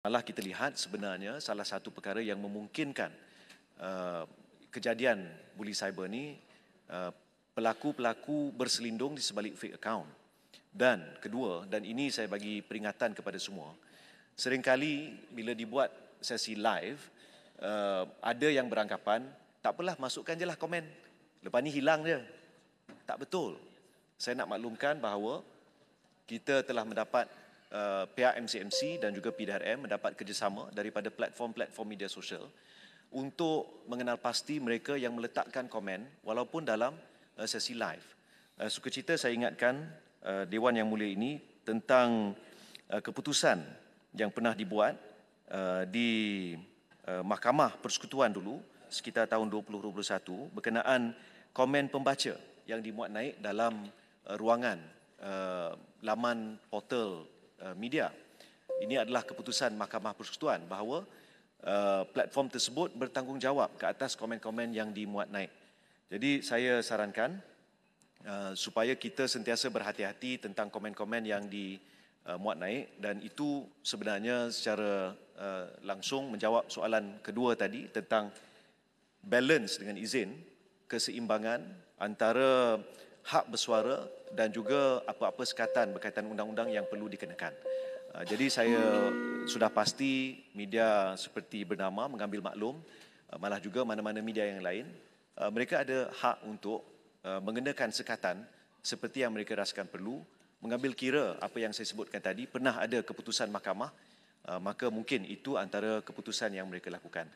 Malah kita lihat sebenarnya salah satu perkara yang memungkinkan uh, kejadian bully cyber ini, uh, pelaku-pelaku uh, berselindung di sebalik fake account. Dan kedua, dan ini saya bagi peringatan kepada semua, seringkali bila dibuat sesi live, uh, ada yang beranggapan, tak apalah masukkan je lah komen, lepas ni hilang je. Tak betul. Saya nak maklumkan bahawa kita telah mendapat Uh, pihak MCMC dan juga PDRM mendapat kerjasama daripada platform-platform media sosial untuk mengenal pasti mereka yang meletakkan komen walaupun dalam uh, sesi live. Uh, sukacita saya ingatkan uh, Dewan Yang Mulia ini tentang uh, keputusan yang pernah dibuat uh, di uh, Mahkamah Persekutuan dulu sekitar tahun 2021 berkenaan komen pembaca yang dimuat naik dalam uh, ruangan uh, laman portal Uh, media. Ini adalah keputusan Mahkamah Persekutuan bahawa uh, platform tersebut bertanggungjawab ke atas komen-komen yang dimuat naik. Jadi saya sarankan uh, supaya kita sentiasa berhati-hati tentang komen-komen yang dimuat uh, naik dan itu sebenarnya secara uh, langsung menjawab soalan kedua tadi tentang balance dengan izin keseimbangan antara hak bersuara dan juga apa-apa sekatan berkaitan undang-undang yang perlu dikenakan. Ah, jadi saya sudah pasti media seperti bernama mengambil maklum, ah, malah juga mana-mana media yang lain, ah, mereka ada hak untuk mengenakan sekatan seperti yang mereka rasakan perlu, mengambil kira apa yang saya sebutkan tadi, pernah ada keputusan mahkamah, maka mungkin itu antara keputusan yang mereka lakukan.